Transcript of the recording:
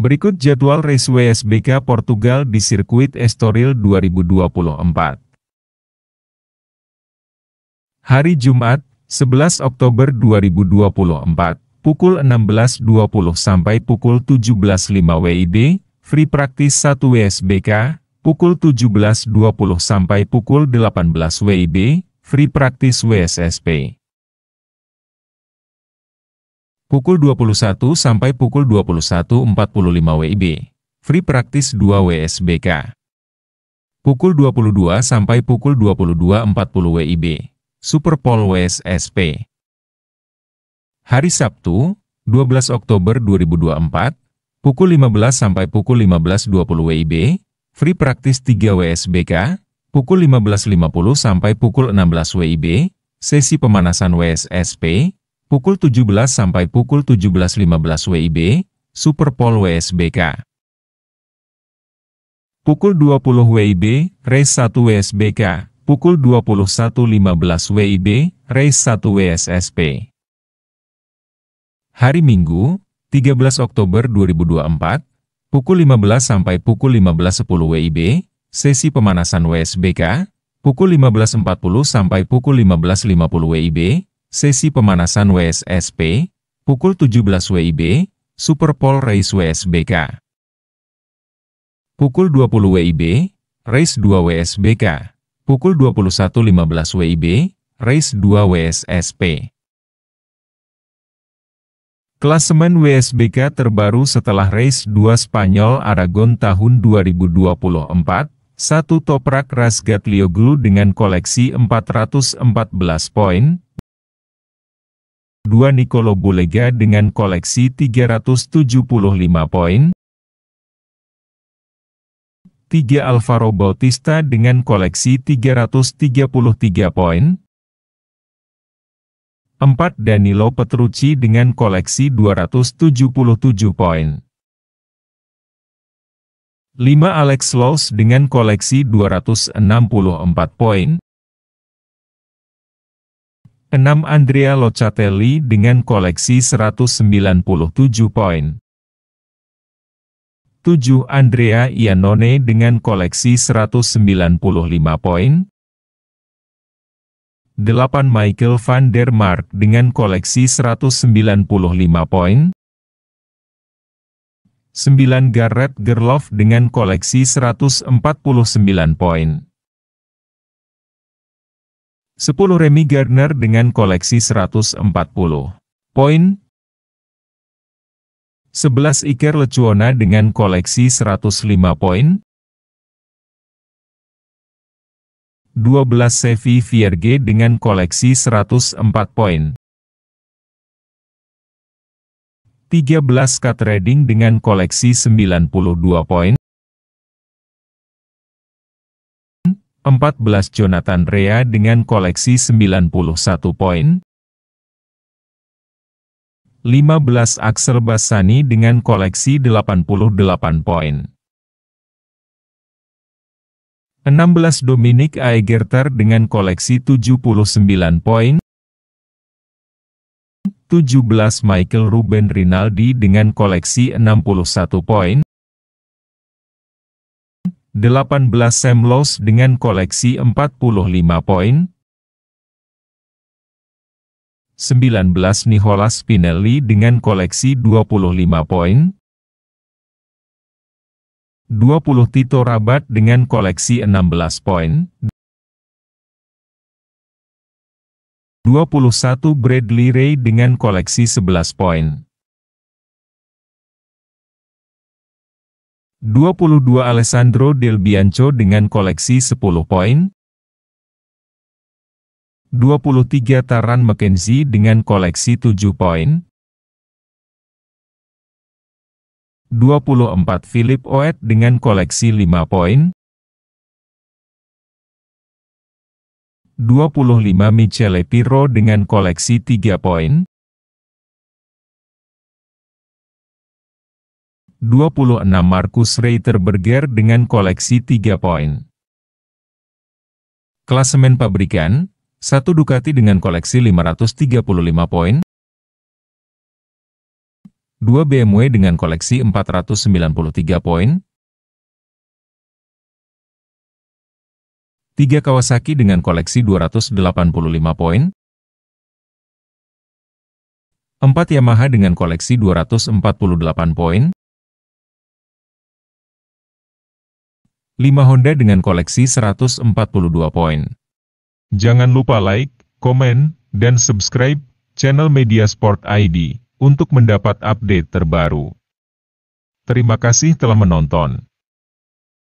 Berikut jadwal race WSBK Portugal di sirkuit Estoril 2024. Hari Jumat, 11 Oktober 2024, pukul 16.20 sampai pukul 17.05 WIB, Free Practice 1 WSBK, pukul 17.20 sampai pukul 18 WIB, Free Practice WSSP pukul 21 sampai pukul 21.45 WIB, free practice 2 WSBK. Pukul 22 sampai pukul 22.40 WIB, Superpol WSSP. Hari Sabtu, 12 Oktober 2024, pukul 15 sampai pukul 15.20 WIB, free practice 3 WSBK, pukul 15.50 sampai pukul 16 WIB, sesi pemanasan WSSP, pukul 17 sampai pukul 17.15 WIB, Superpol WSBK. Pukul 20 WIB, Race 1 WSBK, pukul 21.15 WIB, Race 1 WSSP. Hari Minggu, 13 Oktober 2024, pukul 15 sampai pukul 15.10 WIB, sesi pemanasan WSBK, pukul 15.40 sampai pukul 15.50 WIB, sesi pemanasan WSSP, pukul 17 WIB, Superpol Race WSBK. Pukul 20 WIB, Race 2 WSBK. Pukul 21.15 WIB, Race 2 WSSP. Klasemen WSBK terbaru setelah Race 2 Spanyol Aragon tahun 2024, satu toprak Rasgat Lioglu dengan koleksi 414 poin, 2 Nicolo Bulega dengan koleksi 375 poin, 3 Alvaro Bautista dengan koleksi 333 poin, 4 Danilo Petrucci dengan koleksi 277 poin. 5 Alex Lowe's dengan koleksi 264 poin. 6. Andrea Locatelli dengan koleksi 197 poin. 7. Andrea Iannone dengan koleksi 195 poin. 8. Michael van der Mark dengan koleksi 195 poin. 9. Gareth Gerloff dengan koleksi 149 poin. 10 Remy Gardner dengan koleksi 140 poin. 11 Iker Lecuona dengan koleksi 105 poin. 12 Sevi Vierge dengan koleksi 104 poin. 13 Cut Reading dengan koleksi 92 poin. 14 Jonathan Rea dengan koleksi 91 poin, 15 Akser Basani dengan koleksi 88 poin. 16 Dominic Aigerter dengan koleksi 79 poin. 17 Michael Ruben Rinaldi dengan koleksi 61 poin. 18 Sam Loss dengan koleksi 45 poin, 19 Nihola Spinelli dengan koleksi 25 poin, 20 Tito Rabat dengan koleksi 16 poin, 21 Bradley Ray dengan koleksi 11 poin. 22 Alessandro Del Bianco dengan koleksi 10 poin. 23 Taran McKenzie dengan koleksi 7 poin. 24 Philip Oet dengan koleksi 5 poin. 25 Michele Piro dengan koleksi 3 poin. 26 Markus Reiter Berger dengan koleksi 3 poin. Klasemen pabrikan, 1 Ducati dengan koleksi 535 poin, 2 BMW dengan koleksi 493 poin, 3 Kawasaki dengan koleksi 285 poin, 4 Yamaha dengan koleksi 248 poin, 5 Honda dengan koleksi 142 poin. Jangan lupa like, komen, dan subscribe channel Media Sport ID untuk mendapat update terbaru. Terima kasih telah menonton.